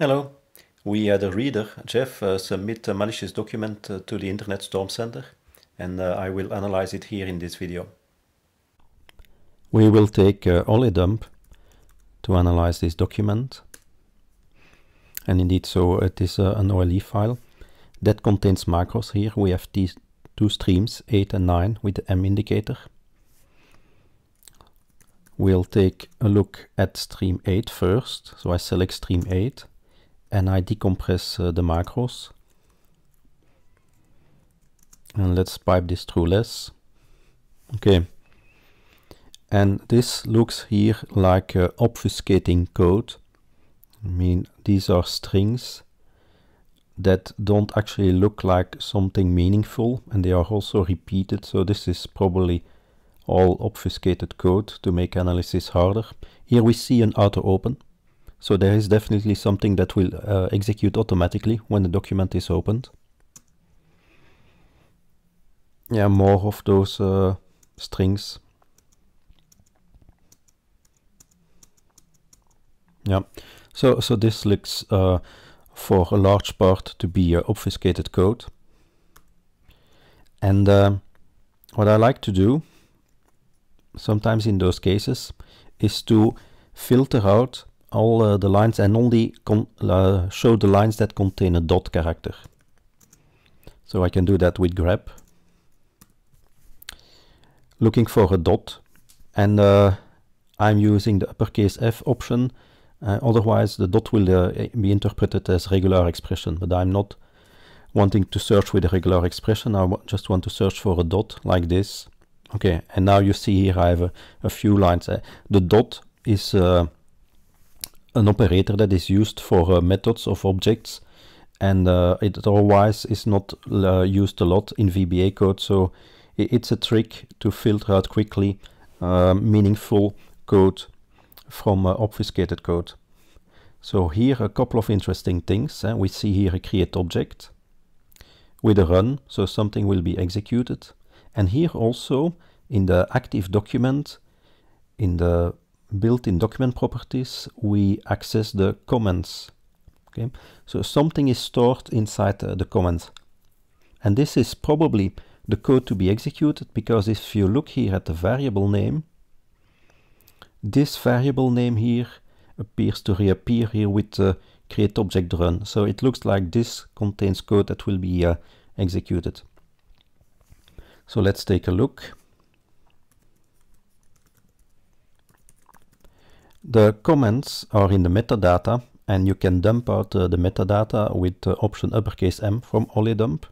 Hello. We, the reader, Jeff, uh, submit a malicious document uh, to the Internet Storm Center and uh, I will analyze it here in this video. We will take uh, OLEDump to analyze this document. And indeed, so it is uh, an OLE file that contains macros here. We have these two streams, 8 and 9, with the M indicator. We'll take a look at stream 8 first. So I select stream 8 and I decompress uh, eh, the macros. And let's pipe this through less. Okay. And this looks here like uh, obfuscating code. I mean, these are strings that don't actually look like something meaningful and they are also repeated. So this is probably all obfuscated code to make analysis harder. Here we see an auto open. So there is definitely something that will uh, execute automatically when the document is opened. Yeah, more of those uh, strings. Yeah, so, so this looks uh, for a large part to be obfuscated code. And uh, what I like to do sometimes in those cases is to filter out all uh, eh, the lines and only uh, show the lines that contain a dot character. So I can do that with grep. Looking for a dot and uh, I'm using the uppercase F option. Uh, otherwise the dot will uh, be interpreted as regular expression, but I'm not wanting to search with a regular expression. I just want to search for a dot like this. Okay, and now you see here I have a, a few lines. Uh, the dot is an operator that is used for uh, methods of objects and uh, it otherwise is not uh, used a lot in VBA code. So it's a trick to filter out quickly uh, meaningful code from uh, obfuscated code. So here a couple of interesting things. Eh? We see here a create object with a run, so something will be executed. And here also in the active document, in the built-in document properties, we access the comments. Okay, so something is stored inside uh, the comment. And this is probably the code to be executed because if you look here at the variable name, this variable name here appears to reappear here with the uh, create object run. So it looks like this contains code that will be uh, executed. So let's take a look. The comments are in the metadata and you can dump out uh, the metadata with uh, option uppercase M from OLEDump.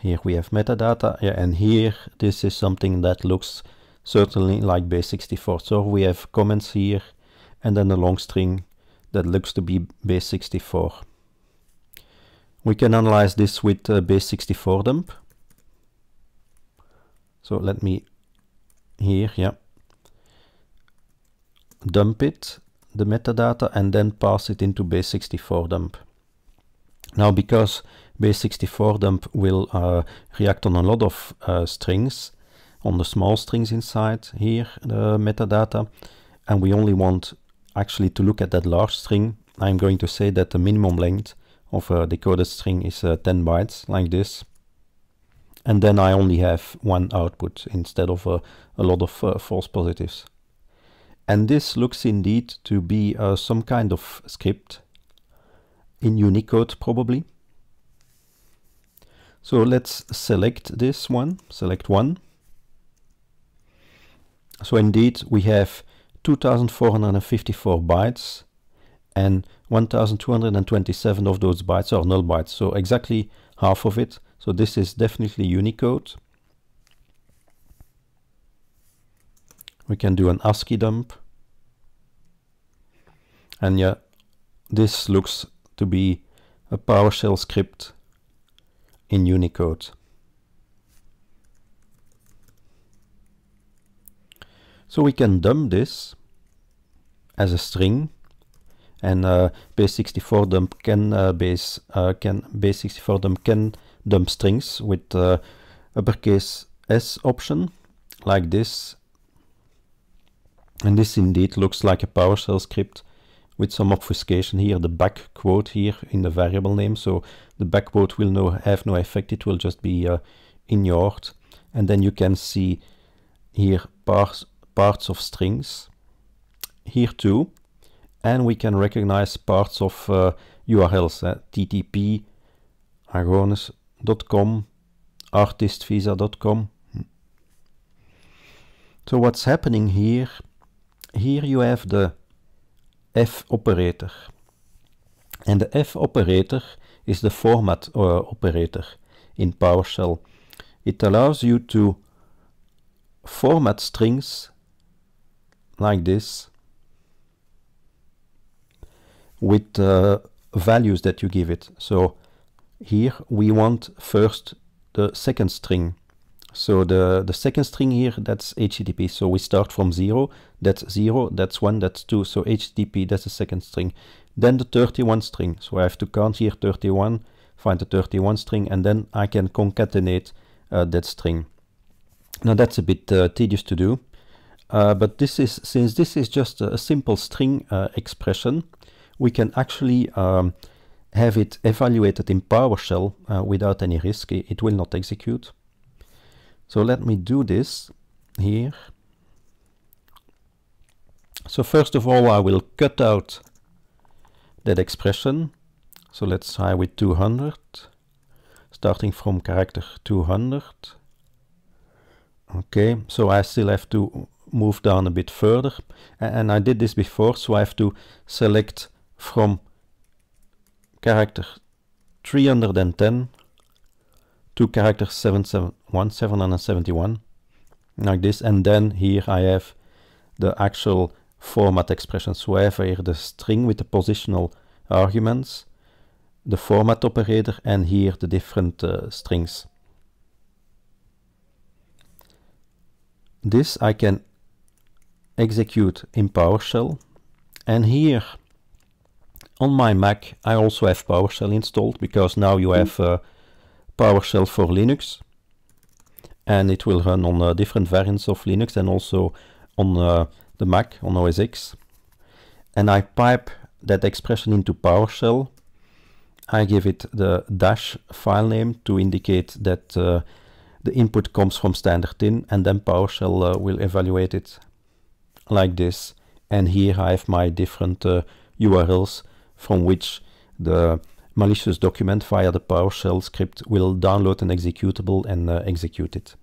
Here we have metadata yeah, and here this is something that looks certainly like base64. So we have comments here and then a long string that looks to be base64. We can analyze this with uh, base64 dump. So let me here, yeah, dump it, the metadata, and then pass it into base64 dump. Now, because base64 dump will uh, react on a lot of uh, strings, on the small strings inside here, the metadata, and we only want actually to look at that large string, I'm going to say that the minimum length of a decoded string is uh, 10 bytes, like this. And then I only have one output instead of uh, a lot of uh, false positives. And this looks indeed to be uh, some kind of script in Unicode probably. So let's select this one, select one. So indeed we have 2454 bytes and 1227 of those bytes are null bytes. So exactly half of it. So this is definitely Unicode. We can do an ASCII dump. And yeah, this looks to be a PowerShell script in Unicode. So we can dump this as a string and uh, base64 dump can uh, base uh, can base64 dump can dump strings with uh, uppercase s option like this and this indeed looks like a PowerShell script with some obfuscation here, the back quote here in the variable name. So the back quote will no, have no effect. It will just be uh, ignored. And then you can see here parts, parts of strings here too. And we can recognize parts of uh, URLs, uh, eh? ttp, agones.com, artistvisa.com. So what's happening here, here you have the f-operator. En de f-operator is the format uh, operator in PowerShell. It allows you to format strings like this with uh, values that you give it. So here we want first the second string so the, the second string here, that's HTTP. So we start from zero, that's zero, that's one, that's two. So HTTP, that's the second string. Then the 31 string. So I have to count here 31, find the 31 string, and then I can concatenate uh, that string. Now that's a bit uh, tedious to do, uh, but this is since this is just a, simple string uh, expression, we can actually um, have it evaluated in PowerShell uh, without any risk. It will not execute. So let me do this here. So first of all, I will cut out that expression. So let's try with 200, starting from character 200. Okay, so I still have to move down a bit further. And I did this before, so I have to select from character 310 to character 77, 1771 like this and then here I have the actual format expression. So I have here the string with the positional arguments, the format operator and here the different uh, strings. This I can execute in PowerShell and here on my Mac I also have PowerShell installed because now you hmm. have uh, PowerShell for Linux and it will run on eh, different variants of Linux and also on eh, the Mac, on OS X. And I pipe that expression into PowerShell. I give it the dash file name to indicate that uh, the input comes from standard in and then PowerShell uh, will evaluate it like this. And here I have my different uh, URLs from which the malicious document via the PowerShell script will download an executable and uh, execute it.